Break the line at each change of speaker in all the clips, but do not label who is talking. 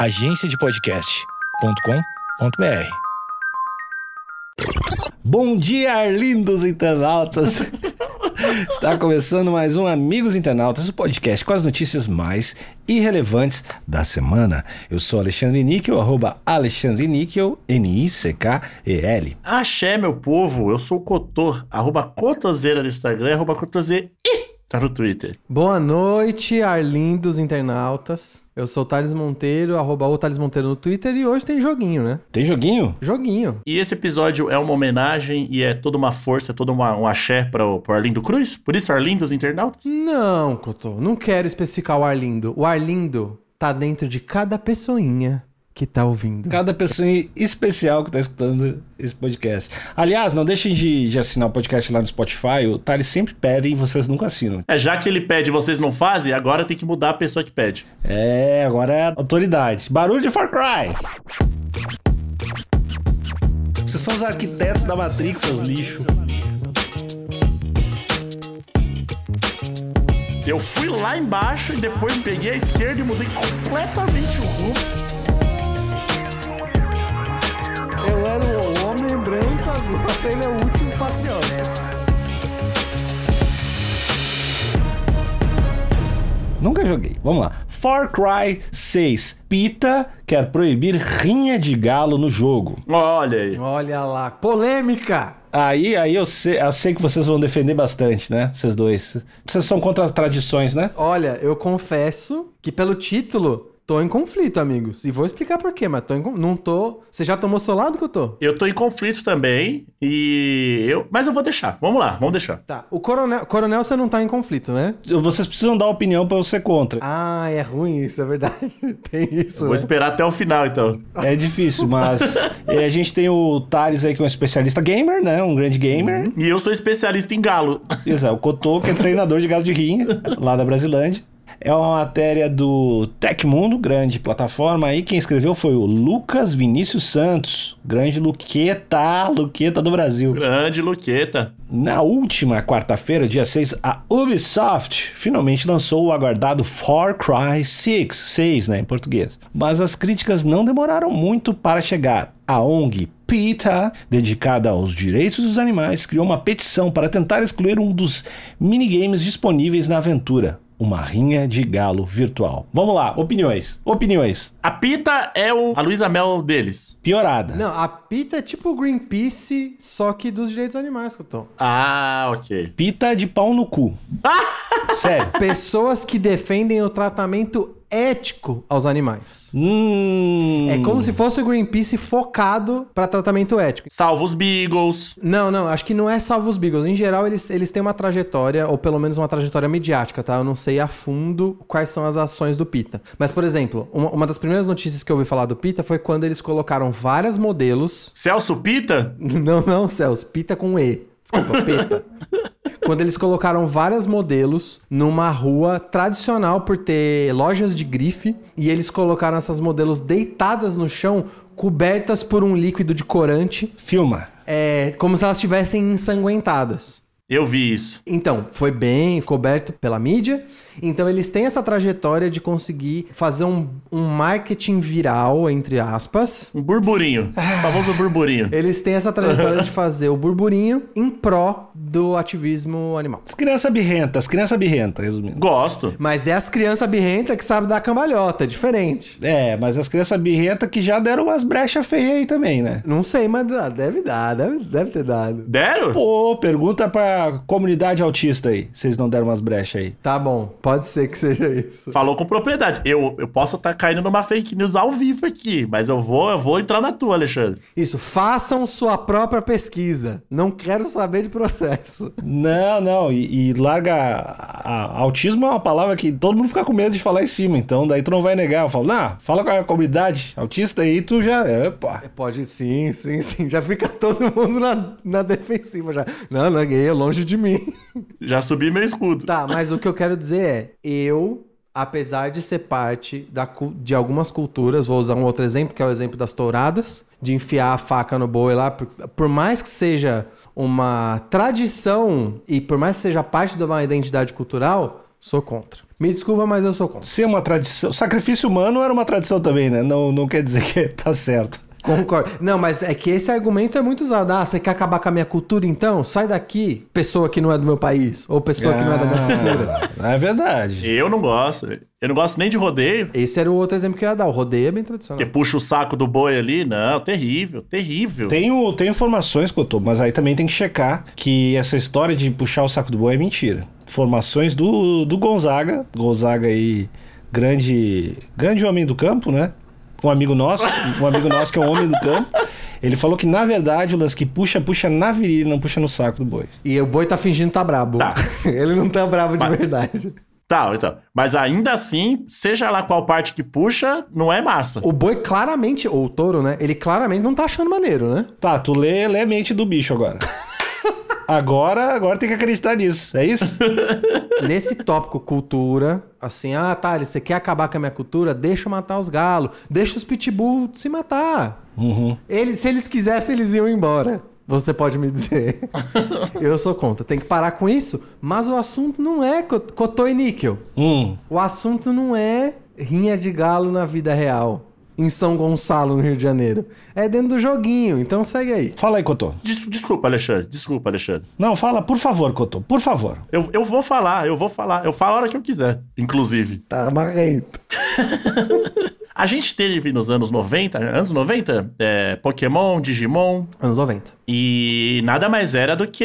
agenciadepodcast.com.br. Bom dia, lindos internautas! Está começando mais um Amigos Internautas, o podcast com as notícias mais irrelevantes da semana. Eu sou Alexandre Níquel, arroba Alexandre Níquel, N-I-C-K-E-L.
Axé, meu povo, eu sou o Cotor, arroba Cotoseira no Instagram, arroba Cotoseira Tá no Twitter.
Boa noite, arlindos internautas. Eu sou o Thales Monteiro, arroba o Thales Monteiro no Twitter e hoje tem joguinho, né? Tem joguinho? Joguinho.
E esse episódio é uma homenagem e é toda uma força, todo uma, um axé para o Arlindo Cruz? Por isso, arlindos
internautas? Não, Cotô, não quero especificar o Arlindo. O Arlindo tá dentro de cada pessoinha que tá ouvindo.
Cada pessoa especial que está escutando esse podcast. Aliás, não deixem de, de, assinar o podcast lá no Spotify. O Thales sempre pede e vocês nunca assinam.
É, já que ele pede e vocês não fazem, agora tem que mudar a pessoa que pede.
É, agora é autoridade. Barulho de Far Cry!
Vocês são os arquitetos da Matrix, seus lixos. Eu fui lá embaixo e depois peguei a esquerda e mudei completamente o rumo.
agora ele é o último
Nunca joguei. Vamos lá. Far Cry 6. Pita quer proibir rinha de galo no jogo. Olha aí. Olha lá. Polêmica. Aí, aí eu, sei, eu sei que vocês vão defender bastante, né? Vocês dois.
Vocês são contra as tradições, né? Olha, eu confesso que pelo título Tô em conflito, amigos. E vou explicar por quê, mas tô em, não tô. Você já tomou seu lado que eu tô? Eu tô em conflito
também. E eu. Mas eu vou deixar. Vamos lá, vamos deixar. Tá.
O coronel, coronel você não tá em
conflito, né? Vocês precisam dar opinião pra eu ser contra. Ah, é ruim isso, é verdade. Tem isso. Eu vou né?
esperar até o final, então. É difícil, mas. a gente tem
o Thales aí, que é um especialista gamer, né? Um grande Sim. gamer. E eu sou especialista em galo. Exato. O Cotô, que é treinador de galo de rinha, lá da Brasilândia. É uma matéria do Tecmundo, grande plataforma E Quem escreveu foi o Lucas Vinícius Santos, grande Luqueta, Luqueta do Brasil.
Grande Luqueta.
Na última quarta-feira, dia 6, a Ubisoft finalmente lançou o aguardado Far Cry 6, 6, né, em português. Mas as críticas não demoraram muito para chegar. A ONG PETA, dedicada aos direitos dos animais, criou uma petição para tentar excluir um dos minigames disponíveis na aventura uma rinha de galo virtual. Vamos lá, opiniões. Opiniões.
A Pita é o, a Luísa Mel deles. Piorada.
Não, a Pita é tipo o Greenpeace, só que dos direitos animais, tô.
Ah, ok.
Pita de pau no cu. Sério. Pessoas que defendem o tratamento ético aos animais. Hum. É como se fosse o Greenpeace focado para tratamento ético. Salvo os Beagles. Não, não, acho que não é salvo os Beagles. Em geral, eles, eles têm uma trajetória, ou pelo menos uma trajetória midiática, tá? Eu não sei a fundo quais são as ações do PITA. Mas, por exemplo, uma, uma das primeiras notícias que eu ouvi falar do PITA foi quando eles colocaram várias modelos. Celso Pita? Não, não, Celso. Pita com E. Desculpa, peta. Quando eles colocaram várias modelos numa rua tradicional por ter lojas de grife e eles colocaram essas modelos deitadas no chão, cobertas por um líquido de corante. Filma. É, como se elas estivessem ensanguentadas. Eu vi isso. Então, foi bem coberto pela mídia. Então eles têm essa trajetória de conseguir fazer um, um marketing viral, entre aspas. Um burburinho. O ah. famoso burburinho. Eles têm essa trajetória de fazer o burburinho em pró do ativismo animal. As crianças birrentas, as crianças birrentas, resumindo. Gosto. Mas é as crianças birrentas que sabem dar cambalhota, é diferente. É,
mas as crianças birrentas que já deram umas brechas feias aí também, né? Não sei, mas deve dar, deve, deve ter dado. Deram? Pô, pergunta pra comunidade autista aí, vocês não deram umas
brechas aí. Tá
bom, Pode ser
que seja isso.
Falou com propriedade. Eu, eu posso estar tá caindo numa fake news ao vivo aqui, mas eu vou, eu vou entrar na tua, Alexandre. Isso, façam sua própria pesquisa. Não quero saber de processo. Não, não. E, e larga. A,
a, autismo é uma palavra que todo mundo fica com medo de falar em cima, então daí tu não vai negar. Eu falo, não, fala com
a comunidade autista aí, tu já. Opa. É, pode sim, sim, sim. Já fica todo mundo na, na defensiva já. Não, não, é longe de mim. Já subi meu escudo. Tá, mas o que eu quero dizer é eu, apesar de ser parte da, de algumas culturas, vou usar um outro exemplo, que é o exemplo das touradas, de enfiar a faca no boi lá, por, por mais que seja uma tradição e por mais que seja parte de uma identidade cultural, sou contra. Me desculpa, mas eu sou contra. Ser uma tradição. Sacrifício humano era uma tradição também, né? Não, não quer dizer que tá certo. Concordo. Não, mas é que esse argumento é muito usado. Ah, você quer acabar com a minha cultura então? Sai daqui, pessoa que não é do meu país. Ou pessoa ah, que não é da minha ah,
cultura. É verdade. Eu não gosto. Eu não gosto nem de rodeio. Esse era o outro exemplo que eu ia dar. O rodeio é bem tradicional. Que puxa o saco do boi ali. Não, terrível, terrível. Tem
tenho informações, Cotô, mas aí também tem que checar que essa história de puxar o saco do boi é mentira. Informações do, do Gonzaga. Gonzaga aí, grande, grande homem do campo, né? um amigo nosso, um amigo nosso que é o um homem do campo. Ele falou que, na verdade, o lance que puxa, puxa na virilha, não puxa no saco do boi. E o boi tá fingindo tá brabo. Tá. Ele não tá brabo de
Mas...
verdade. Tá, então. Mas ainda assim, seja lá qual parte que puxa, não é massa.
O boi claramente, ou o touro, né? Ele claramente não tá achando maneiro, né? Tá, tu lê, lê a mente do bicho agora. Agora, agora tem que acreditar nisso, é isso? Nesse tópico cultura, assim, ah, Thales, você quer acabar com a minha cultura? Deixa matar os galos, deixa os pitbull se matar. Uhum. Eles, se eles quisessem, eles iam embora. Você pode me dizer. eu sou contra. Tem que parar com isso, mas o assunto não é cotô e níquel. Hum. O assunto não é rinha de galo na vida real em São Gonçalo, no Rio de Janeiro. É dentro do joguinho, então segue aí. Fala aí, Cotô. Des
desculpa, Alexandre. Desculpa, Alexandre. Não,
fala, por favor, Cotô, por favor.
Eu, eu vou falar, eu vou falar. Eu falo a hora que eu quiser, inclusive. Tá marrento. a gente teve nos anos 90, anos 90, é, Pokémon, Digimon. Anos 90. E nada mais era do que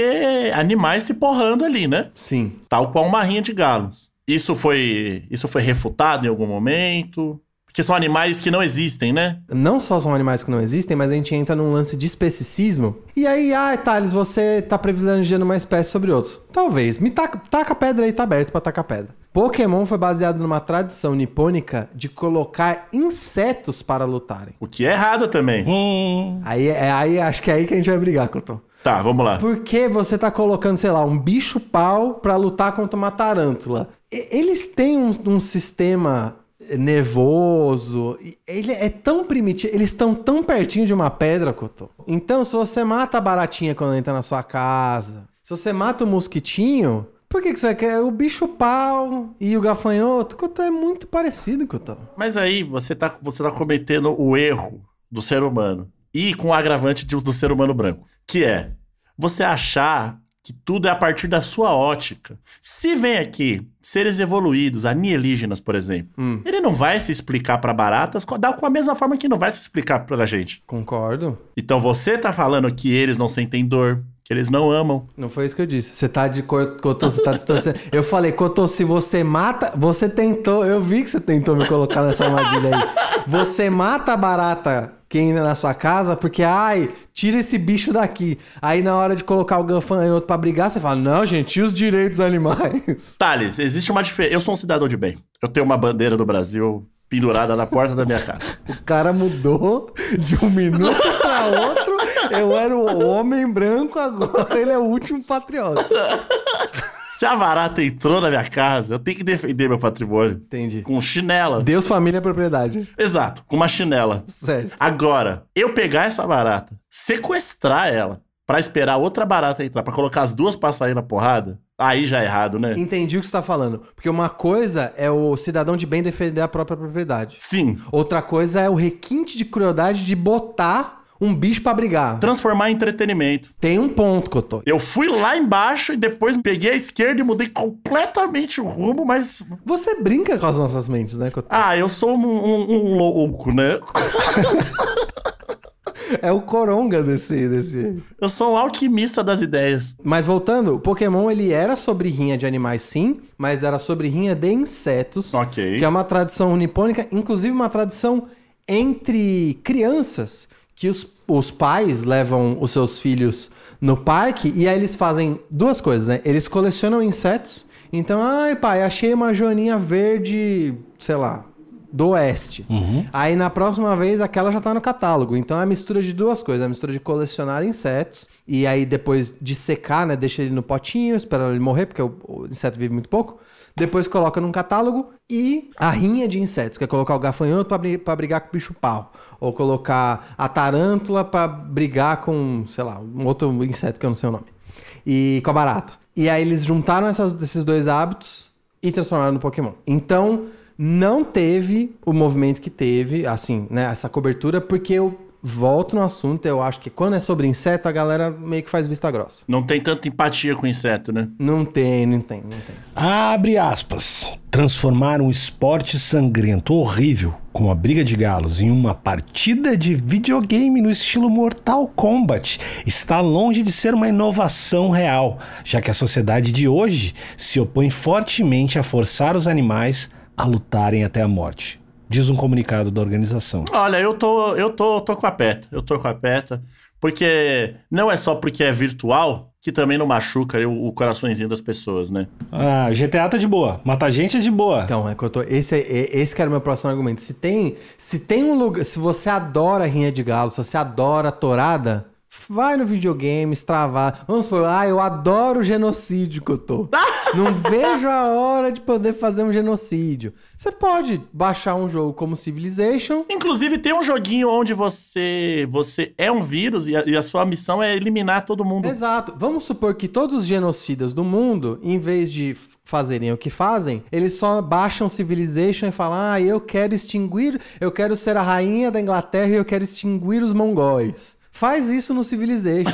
animais se porrando ali, né? Sim. Tal qual uma rinha de galos. Isso foi, isso foi refutado em algum momento? Porque são animais que
não existem, né? Não só são animais que não existem, mas a gente entra num lance de especificismo. E aí, ah, Thales, você tá privilegiando uma espécie sobre outros. Talvez. Me taca, taca pedra aí, tá aberto pra tacar pedra. Pokémon foi baseado numa tradição nipônica de colocar insetos para lutarem. O que é errado também. Hum. Aí, é, aí acho que é aí que a gente vai brigar, Coton. Tá, vamos lá. Por que você tá colocando, sei lá, um bicho pau pra lutar contra uma tarântula? Eles têm um, um sistema nervoso. Ele é tão primitivo. Eles estão tão pertinho de uma pedra, Cotô. Então, se você mata a baratinha quando entra na sua casa, se você mata o mosquitinho, por que, que você quer? O bicho pau e o gafanhoto, Cotô, é muito parecido, Cotô.
Mas aí você tá, você tá cometendo o erro do ser humano. E com o agravante de, do ser humano branco. Que é você achar que tudo é a partir da sua ótica. Se vem aqui seres evoluídos, alienígenas, por exemplo, hum. ele não vai se explicar para baratas da com a mesma forma que não vai se explicar pra gente. Concordo. Então você tá falando que eles não
sentem dor, que eles não amam. Não foi isso que eu disse. Você tá de Cotô, você tá distorcendo. eu falei, Cotô, se você mata, você tentou, eu vi que você tentou me colocar nessa armadilha aí. Você mata a barata quem na sua casa, porque, ai, tira esse bicho daqui. Aí na hora de colocar o gafanhoto para brigar, você fala, não, gente, e os direitos animais?
Thales, existe uma diferença. Eu sou um cidadão de bem. Eu tenho uma bandeira do Brasil pendurada na porta da minha casa.
O cara mudou de um minuto para outro. Eu era o homem branco, agora ele é o último patriota.
Se a barata entrou na minha casa, eu tenho que defender meu patrimônio. Entendi. Com chinela. Deus, família
e é propriedade.
Exato, com uma chinela. Certo. Agora, eu pegar essa barata, sequestrar ela, para esperar outra barata entrar, para colocar as duas pra sair na porrada, aí já é errado, né?
Entendi o que você tá falando. Porque uma coisa é o cidadão de bem defender a própria propriedade. Sim. Outra coisa é o requinte de crueldade de botar um bicho para brigar. Transformar em entretenimento.
Tem um ponto, Cotô. Eu fui lá embaixo e depois peguei a esquerda e mudei completamente o rumo, mas. Você brinca com as nossas mentes, né, Cotô? Ah, eu sou um, um, um louco,
né? é o coronga desse, desse. Eu sou o um alquimista das ideias. Mas voltando, o Pokémon ele era sobre rinha de animais, sim, mas era sobre rinha de insetos. Ok. Que é uma tradição nipônica, inclusive uma tradição entre crianças que os, os pais levam os seus filhos no parque e aí eles fazem duas coisas, né? Eles colecionam insetos. Então, ai pai, achei uma joaninha verde, sei lá, do Oeste. Uhum. Aí na próxima vez aquela já tá no catálogo. Então é a mistura de duas coisas: a mistura de colecionar insetos e aí depois de secar, né? Deixa ele no potinho, espera ele morrer, porque o, o inseto vive muito pouco. Depois coloca num catálogo e a rinha de insetos, que é colocar o gafanhoto para brigar, brigar com o bicho-pau, ou colocar a tarântula para brigar com, sei lá, um outro inseto que eu não sei o nome, e com a barata. E aí eles juntaram essas, esses dois hábitos e transformaram no Pokémon. Então, não teve o movimento que teve, assim, né? Essa cobertura, porque eu volto no assunto, eu acho que quando é sobre inseto, a galera meio que faz vista grossa.
Não tem tanta empatia com inseto, né? Não tem, não tem, não tem.
Abre
aspas. Transformar um esporte sangrento horrível, como a briga de galos, em uma partida de videogame no estilo Mortal Kombat está longe de ser uma inovação real, já que a sociedade de hoje se opõe fortemente a forçar os animais a lutarem até a morte. Diz um comunicado da organização.
Olha, eu tô, eu tô, tô com a PETA. Eu tô com a PETA. Porque não é só porque é virtual que também não machuca o, o coraçõezinho das pessoas, né?
Ah, GTA tá de boa. Matar gente é de boa. Então, é que eu tô. Esse, é, é, esse que era o meu próximo argumento. Se tem, se tem um lugar. Se você adora rinha de galo, se você adora torada, Vai no videogame, extravar. Vamos por, ah, eu adoro o genocídio que eu tô. Não vejo a hora de poder fazer um genocídio. Você pode baixar um jogo como Civilization.
Inclusive, tem um joguinho onde você você é um vírus e a, e a sua missão é eliminar
todo mundo. Exato. Vamos supor que todos os genocidas do mundo, em vez de fazerem o que fazem, eles só baixam Civilization e falam: ah, eu quero extinguir, eu quero ser a rainha da Inglaterra e eu quero extinguir os mongóis. Faz isso no Civilization.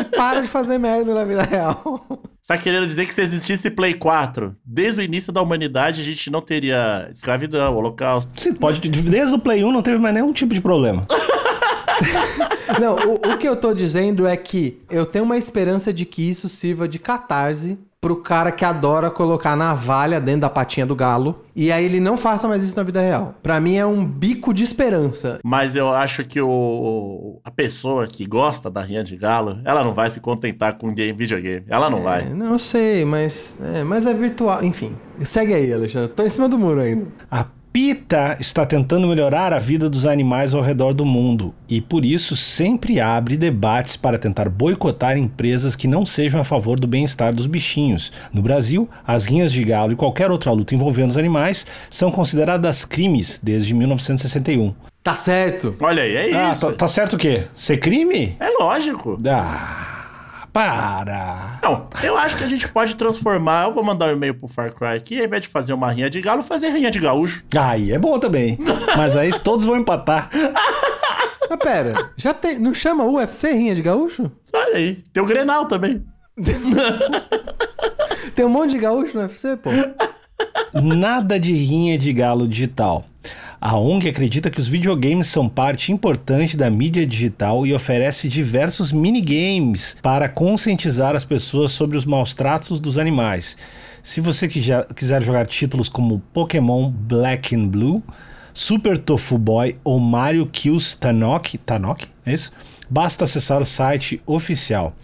e para de fazer merda na vida real.
Você tá querendo dizer que se existisse Play 4, desde o início da humanidade a gente não teria escravidão, holocausto. Você pode.
Desde o Play 1
não
teve mais nenhum tipo de problema. Não, o, o, que eu tô dizendo é que eu tenho uma esperança de que isso sirva de catarse pro cara que adora colocar navalha dentro da patinha do galo. E aí ele não faça mais isso na vida real. Para mim é um bico de esperança.
Mas eu acho que o, a pessoa que gosta da rinha de galo, ela não vai se contentar com game, videogame. Ela não é, vai.
Não sei, mas é, mas é virtual. Enfim, segue aí, Alexandre. Tô em cima do muro ainda. A PETA está tentando melhorar a vida
dos animais ao redor do mundo e, por isso, sempre abre debates para tentar boicotar empresas que não sejam a favor do bem-estar dos bichinhos. No Brasil, as rinhas de galo e qualquer outra luta envolvendo os animais são consideradas crimes desde 1961.
Tá certo. Olha aí, é ah, tá isso. Tá, tá certo o quê? Ser crime? É lógico. Ah. Para! Não, eu acho que a gente pode transformar. Eu vou mandar um e-mail pro Far Cry aqui, ao invés de fazer uma rinha de galo, fazer rinha de gaúcho. Aí é bom também. Mas aí todos vão
empatar. Ah, pera, já tem. Não chama UFC Rinha de Gaúcho? Olha aí, tem o Grenal também. tem um monte de gaúcho no UFC, pô.
Nada de rinha de galo digital. A ONG acredita que os videogames são parte importante da mídia digital e oferece diversos minigames para conscientizar as pessoas sobre os maus tratos dos animais. Se você quiser jogar títulos como Pokémon Black and Blue, Super Tofu Boy ou Mario Kills Tanok, Tanok, é isso? Basta acessar o site oficial.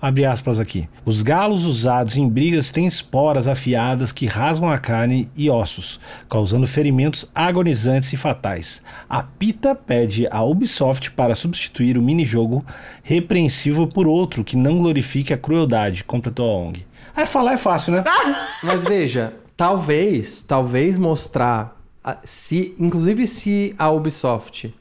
Abre aspas aqui. Os galos usados em brigas têm esporas afiadas que rasgam a carne e ossos, causando ferimentos agonizantes e fatais. A PITA pede à Ubisoft para substituir o minijogo repreensivo por outro
que não glorifique a crueldade, completou a ONG.
é, falar é fácil, né?
Mas veja, talvez, talvez mostrar ah, se, inclusive se a Ubisoft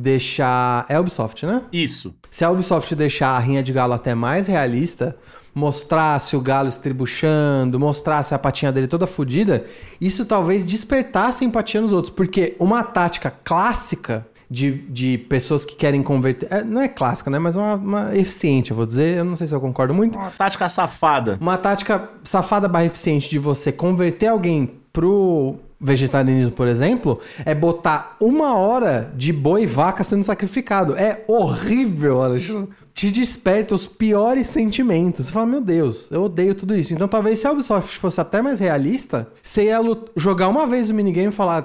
deixar. É a Ubisoft, né? Isso. Se a Ubisoft deixar a rinha de galo até mais realista, mostrasse o galo estribuchando, mostrasse a patinha dele toda fodida, isso talvez despertasse empatia nos outros. Porque uma tática clássica de, de pessoas que querem converter. É, não é clássica, né? Mas uma, uma eficiente, eu vou dizer. Eu não sei se eu concordo muito. Uma tática safada. Uma tática safada barra eficiente de você converter alguém pro vegetarianismo, por exemplo, é botar uma hora de boi e vaca sendo sacrificado. É horrível, Alexandre. Te desperta os piores sentimentos. Você fala, meu Deus, eu odeio tudo isso. Então, talvez se a Ubisoft fosse até mais realista, se ia jogar uma vez o minigame e falar,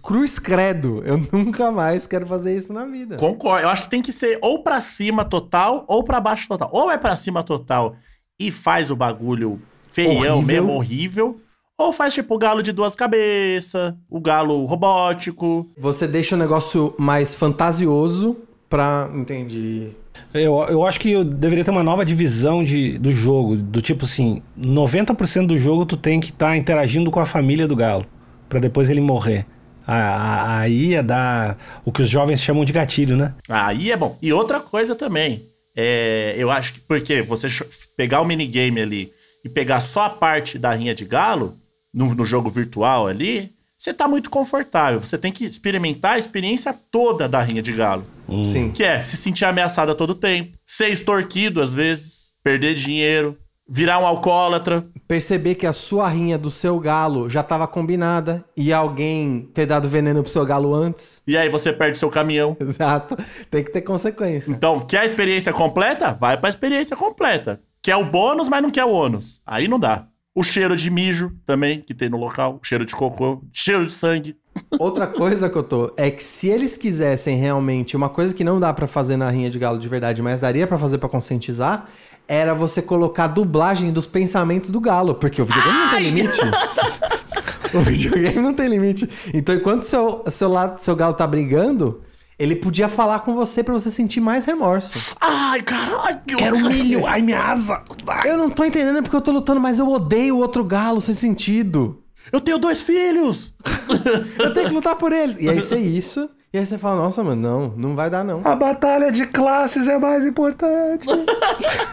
cruz credo, eu nunca mais quero fazer isso na vida. Concordo.
Eu acho que tem que ser ou para cima total ou para baixo total. Ou é para cima total e faz o bagulho feião horrível. mesmo, horrível,
ou faz tipo o galo de duas cabeças, o galo robótico. Você deixa o negócio mais fantasioso pra. Entendi. Eu, eu acho que eu deveria ter
uma nova divisão de, do jogo. Do tipo assim, 90% do jogo tu tem que estar tá interagindo com a família do galo. para depois ele morrer. Aí ia dar o que os jovens chamam de gatilho, né?
Aí é bom. E outra coisa também. É, eu acho que porque você pegar o minigame ali e pegar só a parte da rinha de galo, no, no jogo virtual ali, você está muito confortável. Você tem que experimentar a experiência toda da rinha de galo. Hum. Sim. Que é se sentir ameaçado a todo tempo, ser extorquido às vezes, perder dinheiro, virar um alcoólatra.
Perceber que a sua rinha do seu galo já estava combinada e alguém ter dado veneno pro seu galo antes.
E aí você perde seu caminhão. Exato. Tem que ter consequência. Então, quer a experiência completa? Vai para a experiência completa. Quer o bônus, mas não quer o ônus. Aí não dá. O cheiro de mijo também, que tem no local. Cheiro de cocô. Cheiro de sangue.
Outra coisa que eu tô é que se eles quisessem realmente uma coisa que não dá para fazer na rinha de galo de verdade, mas daria para fazer para conscientizar, era você colocar a dublagem dos pensamentos do galo, porque o videogame Ai! não tem limite. o videogame não tem limite. Então, enquanto seu seu, lado, seu galo tá brigando, ele podia falar com você para você sentir mais remorso.
Ai, caralho! Quero um milho! Ai, minha
asa! Ai. Eu não tô entendendo porque eu tô lutando, mas eu odeio o outro galo sem sentido. Eu tenho dois filhos! eu tenho que lutar por eles! E aí você é isso. E aí você fala, nossa, mano, não, não vai dar não. A batalha de classes é mais importante.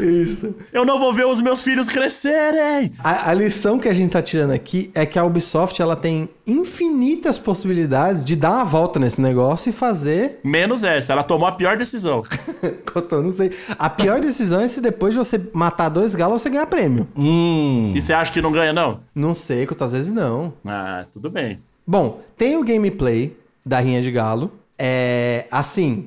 Isso. Eu não vou ver os meus filhos crescerem. A, a lição que a gente está tirando aqui é que a Ubisoft ela tem infinitas possibilidades de dar uma volta nesse negócio e fazer. Menos essa, ela tomou a pior decisão. Cotô, não sei. A pior decisão é se depois de você matar dois galos você ganhar prêmio. Hum. E você acha que não ganha, não? Não sei, Cotô, às vezes não. Ah, tudo bem. Bom, tem o gameplay da Rinha de Galo. É. Assim,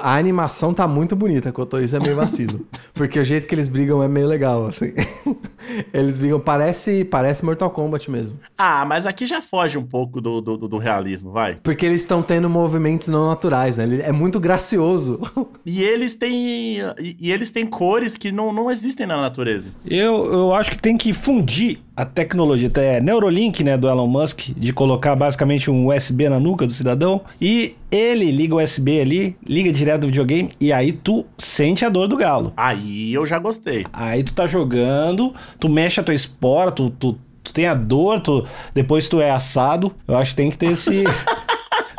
a animação tá muito bonita, quanto isso é meio vacilo. porque o jeito que eles brigam é meio legal, assim. eles brigam, parece, parece Mortal Kombat mesmo.
Ah, mas aqui já foge um pouco do, do, do realismo,
vai. Porque eles estão tendo movimentos não naturais, né? É muito gracioso.
e eles têm. E eles têm cores que não, não existem na natureza. Eu, eu acho que tem que fundir
a tecnologia, até Neurolink, né, do Elon Musk, de colocar basicamente um USB na nuca do cidadão e ele liga o USB ali, liga direto do videogame e aí tu sente a dor do galo. Aí eu já gostei. Aí tu tá jogando, tu mexe a tua espora, tu, tu, tu tem a dor, tu, depois tu é assado. Eu acho que tem que ter esse.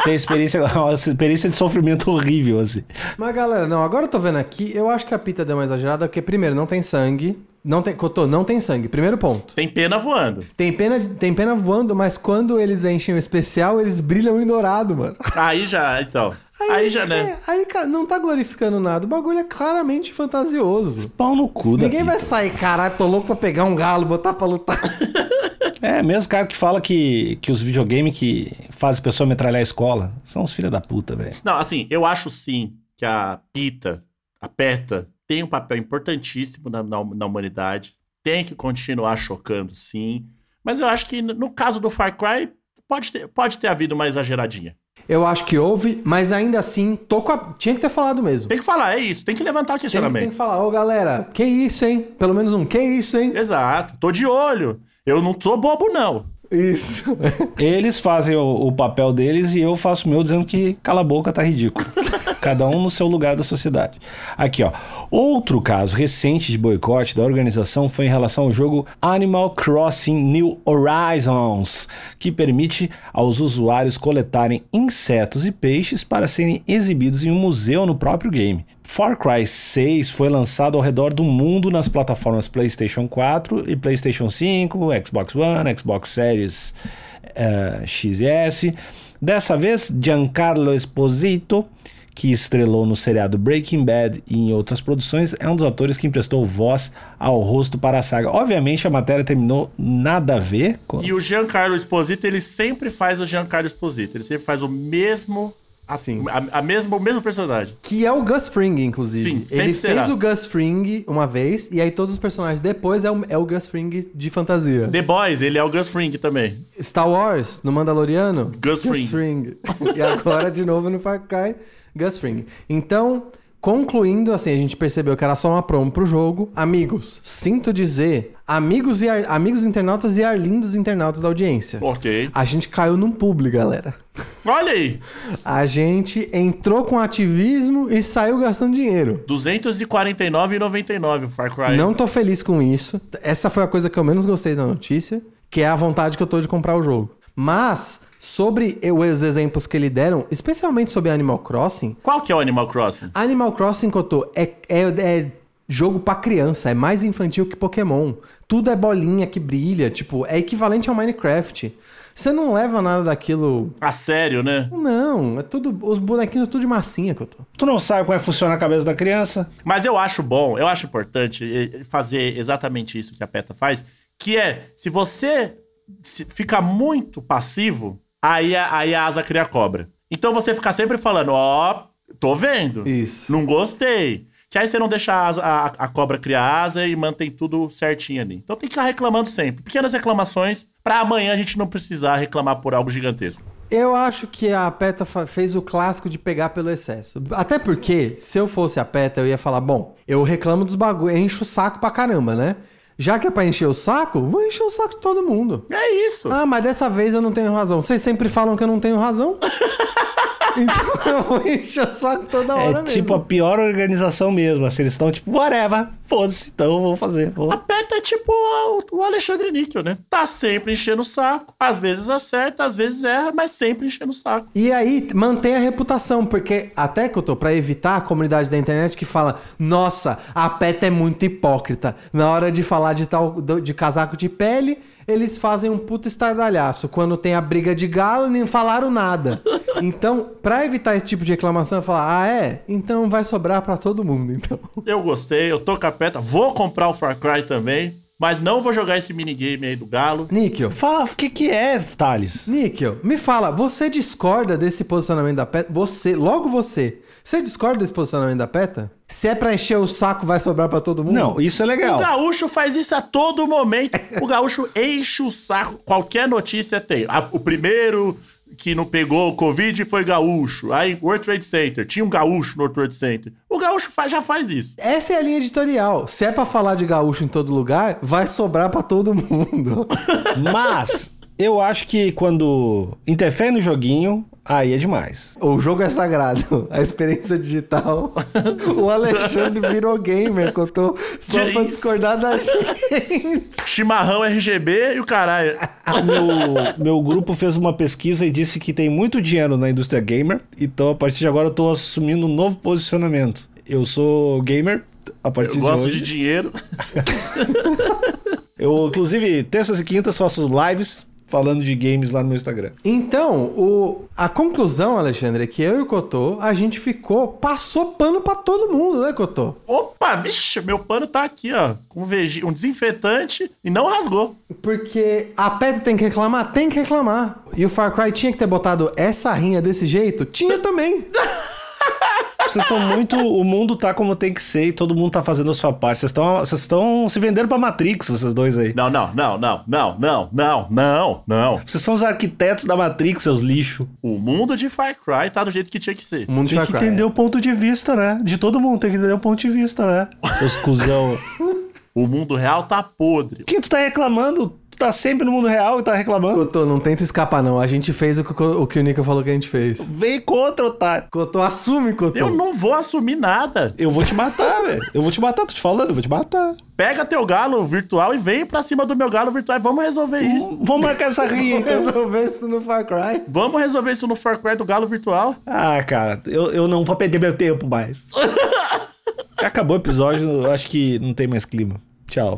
Tem experiência, experiência de sofrimento
horrível, assim.
Mas, galera, não, agora eu tô vendo aqui, eu acho que a pita deu uma exagerada, porque, primeiro, não tem sangue. Não tem, Cotô, não tem sangue. Primeiro ponto.
Tem pena voando.
Tem pena, tem pena voando, mas quando eles enchem o especial, eles brilham em dourado, mano.
Aí já, então. Aí, aí já, né?
É, aí não tá glorificando nada. O bagulho é claramente fantasioso. Pau no cu, Ninguém vai sair, caralho, tô louco pra pegar um galo, botar pra lutar.
É, mesmo cara que fala que, que os videogames que fazem pessoa metralhar a escola são os filhos da puta, velho.
Não, assim, eu acho sim que a Pita, a PETA, tem um papel importantíssimo na, na, na humanidade. Tem que continuar
chocando, sim.
Mas eu acho que no caso do Far Cry, pode ter, pode ter havido uma exageradinha.
Eu acho que houve, mas ainda assim, tô com a... tinha que ter falado mesmo. Tem que falar, é isso. Tem que levantar o questionamento. Tem que, tem que falar, ô galera, que isso, hein? Pelo menos um que isso, hein? Exato. Tô de
olho. Eu não sou bobo, não. Isso. Eles fazem o, o, papel deles e eu faço o meu dizendo que cala a boca, tá ridículo. Cada um no seu lugar da sociedade. Aqui, ó. Outro caso recente de boicote da organização foi em relação ao jogo Animal Crossing New Horizons, que permite aos usuários coletarem insetos e peixes para serem exibidos em um museu no próprio game. Far Cry 6 foi lançado ao redor do mundo nas plataformas PlayStation 4 e PlayStation 5, Xbox One, Xbox Series uh, X e S. Dessa vez, Giancarlo Esposito, que estrelou no seriado Breaking Bad e em outras produções, é um dos atores que emprestou voz ao rosto para a saga. Obviamente a matéria terminou nada a ver. Com...
E o Giancarlo Esposito, ele sempre faz o Giancarlo Esposito, ele sempre faz o mesmo assim A, a, mesma, o mesmo personagem. Que
é o Gus Fring, inclusive. Sim, Ele será. fez o Gus Fring uma vez, e aí todos os personagens depois é o, é o Gus Fring de fantasia. The
Boys, ele é o Gus Fring também. Star
Wars, no Mandaloriano. Gus, Gus Fring. Fring. e agora, de novo, no Far Cry, Gus Fring. Então, Concluindo, assim, a gente percebeu que era só uma promo pro jogo. Amigos, sinto dizer, amigos e ar, amigos internautas e arlindos internautas da audiência. Ok. A gente caiu num publi, galera. Olha aí! A gente entrou com ativismo e saiu gastando dinheiro.
249,99 Far Cry. Não
tô feliz com isso. Essa foi a coisa que eu menos gostei da notícia, que é a vontade que eu tô de comprar o jogo. Mas sobre os exemplos que ele deram, especialmente sobre Animal Crossing.
Qual que é o Animal Crossing?
Animal Crossing, Cotô, é, é, é jogo para criança, é mais infantil que Pokémon. Tudo é bolinha que brilha, tipo, é equivalente ao Minecraft. Você não leva nada daquilo. A sério, né? Não, é tudo. Os bonequinhos são tudo de massinha que eu tô. Tu não sabe como é que funciona a cabeça da criança?
Mas eu acho bom, eu acho importante eh, eh, fazer exatamente isso que a PETA faz, que é, se você fica muito passivo, Aí a, aí a asa cria cobra. Então você fica sempre falando, ó, oh, tô vendo. Isso. Não gostei. Que aí você não deixa a, asa, a, a, cobra criar asa e mantém tudo certinho ali. Então tem que ficar reclamando sempre. Pequenas reclamações para amanhã a gente não precisar reclamar por algo gigantesco.
Eu acho que a PETA fez o clássico de pegar pelo excesso. Até porque, se eu fosse a PETA, eu ia falar: bom, eu reclamo dos bagulho, encho o saco pra caramba, né? Já que é pra encher o saco, vou encher o saco de todo mundo. É isso. Ah, mas dessa vez eu não tenho razão. Vocês sempre falam que eu não tenho razão. Então eu vou encher o saco toda é hora é, mesmo. tipo a pior organização
mesmo. Assim, eles estão tipo, whatever, foda-se, então eu vou fazer. Vou. A PETA é
tipo o Alexandre Níquel, né? Tá sempre enchendo o saco. Às vezes acerta, às vezes erra, mas sempre enchendo o saco.
E aí, mantém a reputação, porque até que eu tô pra evitar a comunidade da internet que fala, nossa, a PETA é muito hipócrita. Na hora de falar de tal, de casaco de pele, eles fazem um puta estardalhaço. Quando tem a briga de galo, nem falaram nada. Então, pra evitar esse tipo de reclamação, eu falar, ah, é? Então vai sobrar para todo mundo, então.
Eu gostei, eu tô capeta, vou comprar o Far Cry também. Mas não vou jogar esse minigame
aí do Galo. Níquel. Fala, o que, que é, Thales? Níquel, me fala, você discorda desse posicionamento da PETA? Você, logo você. Você discorda desse posicionamento da PETA? Se é pra encher o saco, vai sobrar pra todo mundo? Não, isso é legal. O
gaúcho faz isso a todo momento. o gaúcho enche o saco. Qualquer notícia tem. o primeiro que não pegou o Covid foi gaúcho. Aí, World Trade Center. Tinha um gaúcho no World Trade Center. O gaúcho faz, já faz isso.
Essa é a linha editorial. Se é pra falar de gaúcho em todo lugar, vai sobrar pra todo
mundo. Mas... Eu acho que quando interfere no joguinho, aí é demais. O jogo é sagrado, a experiência digital.
o Alexandre virou gamer, eu tô
só que pra isso? discordar da
gente.
Chimarrão RGB e o caralho.
Meu, meu grupo fez uma pesquisa e disse que tem muito dinheiro na indústria gamer, então a partir de agora eu tô assumindo um novo posicionamento. Eu sou gamer a partir eu de gosto hoje. de dinheiro. eu, inclusive,
terças e quintas faço lives falando de games lá no meu Instagram. Então, o, a conclusão, Alexandre, é que eu e o Cotô, a gente ficou, passou pano para todo mundo, né, Cotô? Opa, vixe, meu pano tá aqui, ó, com um, desinfetante e não rasgou. Porque a PET tem que reclamar? Tem que reclamar. E o Far Cry tinha que ter botado essa rinha desse jeito? Tinha também. Vocês estão muito. O mundo tá como tem que
ser e todo mundo tá fazendo a sua parte. Vocês estão vocês estão se vendendo pra Matrix, vocês dois
aí. Não, não, não, não, não, não, não, não, não. Vocês são os arquitetos da Matrix, seus lixos. O mundo de Far Cry tá do jeito que tinha que ser. O mundo tem de Far Cry. Tem que entender
é. o ponto de vista, né? De todo mundo tem que entender o ponto
de vista, né? Os cuzão. O mundo real tá podre. Que tu tá reclamando tá sempre no mundo real e tá reclamando. Cotô, não tenta escapar, não. A gente fez o que o, que o Nico falou que a gente fez.
Vem contra, otário. Cotô, assume, Cotô. Eu não vou assumir nada. Eu vou te matar, velho. Eu vou te matar, tô te falando, eu vou te matar. Pega teu galo virtual e vem pra cima do meu galo virtual. Vamos resolver isso. vamos marcar essa rinha. Então. Vamos então. resolver isso no Far Cry. Vamos resolver isso no Far Cry do galo virtual.
Ah, cara, eu, eu não vou perder meu tempo mais. Acabou o episódio, acho que não tem mais clima. Tchau.